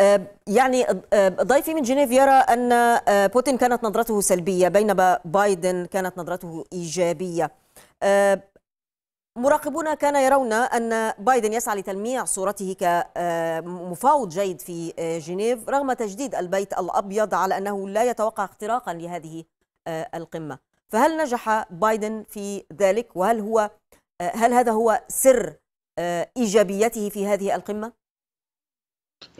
آه، يعني آه، آه، ضيفي من جنيف يرى أن بوتين كانت نظرته سلبية بينما بايدن كانت نظرته إيجابية مراقبون كان يرون أن بايدن يسعى لتلميع صورته كمفاوض جيد في جنيف رغم تجديد البيت الأبيض على أنه لا يتوقع اختراقا لهذه القمة فهل نجح بايدن في ذلك وهل هو هل هذا هو سر إيجابيته في هذه القمة؟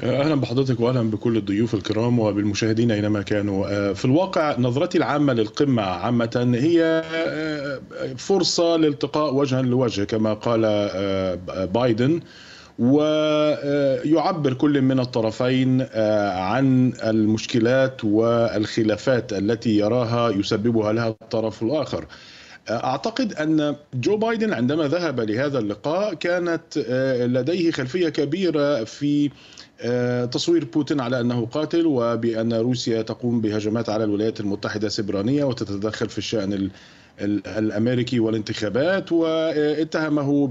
اهلا بحضرتك واهلا بكل الضيوف الكرام وبالمشاهدين اينما كانوا آه، في الواقع نظرتي العامه للقمه عامه هي آه، فرصه لالتقاء وجها لوجه كما قال آه، بايدن ويعبر كل من الطرفين عن المشكلات والخلافات التي يراها يسببها لها الطرف الاخر اعتقد ان جو بايدن عندما ذهب لهذا اللقاء كانت آه، لديه خلفيه كبيره في آه، تصوير بوتين على انه قاتل وبان روسيا تقوم بهجمات على الولايات المتحده سبرانيه وتتدخل في الشان الامريكي والانتخابات واتهمه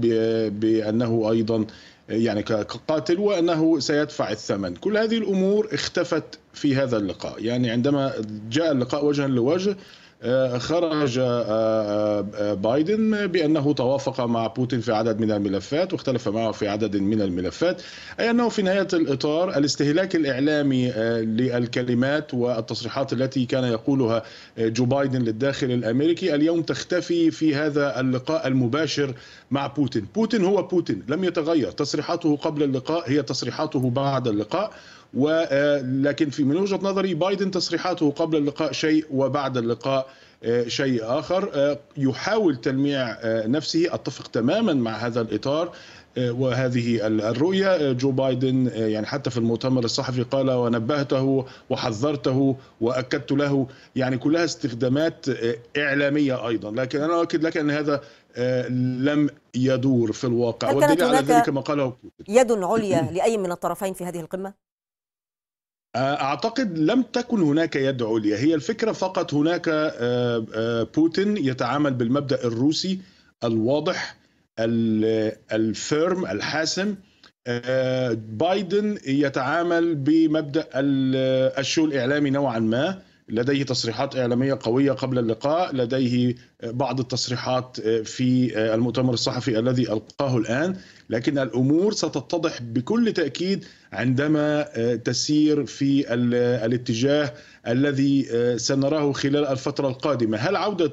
بانه ايضا يعني كقاتل وانه سيدفع الثمن، كل هذه الامور اختفت في هذا اللقاء، يعني عندما جاء اللقاء وجها لوجه آه، خرج آه، آه، بايدن بأنه توافق مع بوتين في عدد من الملفات واختلف معه في عدد من الملفات أي أنه في نهاية الإطار الاستهلاك الإعلامي للكلمات والتصريحات التي كان يقولها جو بايدن للداخل الأمريكي اليوم تختفي في هذا اللقاء المباشر مع بوتين بوتين هو بوتين لم يتغير تصريحاته قبل اللقاء هي تصريحاته بعد اللقاء ولكن آه، في من وجهه نظري بايدن تصريحاته قبل اللقاء شيء وبعد اللقاء آه، شيء اخر آه، يحاول تلميع نفسه اتفق تماما مع هذا الاطار وهذه الرؤيه جو بايدن يعني حتى في المؤتمر الصحفي قال ونبهته وحذرته واكدت له يعني كلها استخدامات اعلاميه ايضا لكن انا اؤكد لك ان هذا لم يدور في الواقع والدليل على ذلك ما قاله يد عليا لاي من الطرفين في هذه القمه أعتقد لم تكن هناك يد عليا هي الفكرة فقط هناك آه، آه، بوتين يتعامل بالمبدأ الروسي الواضح الفيرم الحاسم آه، بايدن يتعامل بمبدأ الشو الإعلامي نوعا ما لديه تصريحات إعلامية قوية قبل اللقاء لديه بعض التصريحات آه، في آه، المؤتمر الصحفي الذي القاه الان لكن الامور ستتضح بكل تاكيد عندما آه، تسير في الاتجاه الذي سنراه خلال الفتره القادمه هل عوده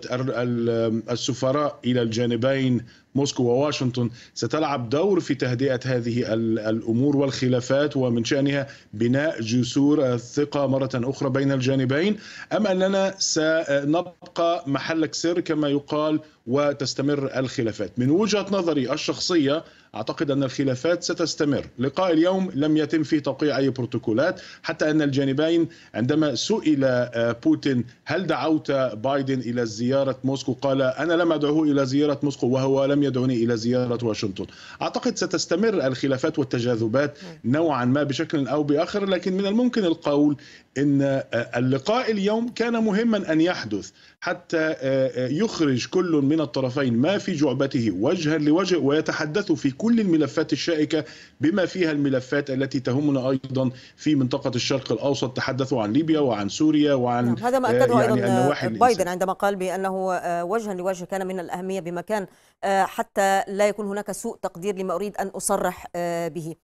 السفراء الى الجانبين موسكو وواشنطن ستلعب دور في تهدئه هذه الامور والخلافات ومن شانها بناء جسور الثقه مره اخرى بين الجانبين ام اننا سنبقى محلك سر كما كما يقال وتستمر الخلافات من وجهة نظري الشخصية أعتقد أن الخلافات ستستمر لقاء اليوم لم يتم فيه توقيع أي بروتوكولات حتى أن الجانبين عندما سئل آه، بوتين هل دعوت بايدن إلى زيارة موسكو قال أنا لم أدعوه إلى زيارة موسكو وهو لم يدعوني إلى زيارة واشنطن أعتقد ستستمر الخلافات والتجاذبات نوعا ما بشكل أو بآخر لكن من الممكن القول ان آه، اللقاء اليوم كان مهما ان يحدث حتى آه، يخرج كل من من الطرفين ما في جعبته وجها لوجه ويتحدث في كل الملفات الشائكة بما فيها الملفات التي تهمنا أيضا في منطقة الشرق الأوسط تحدثوا عن ليبيا وعن سوريا وعن نعم، هذا ما آه، أكده يعني أيضا آه، بايدن عندما قال بأنه آه، وجها لوجه كان من الأهمية بمكان حتى لا يكون هناك سوء تقدير لما أريد أن أصرح به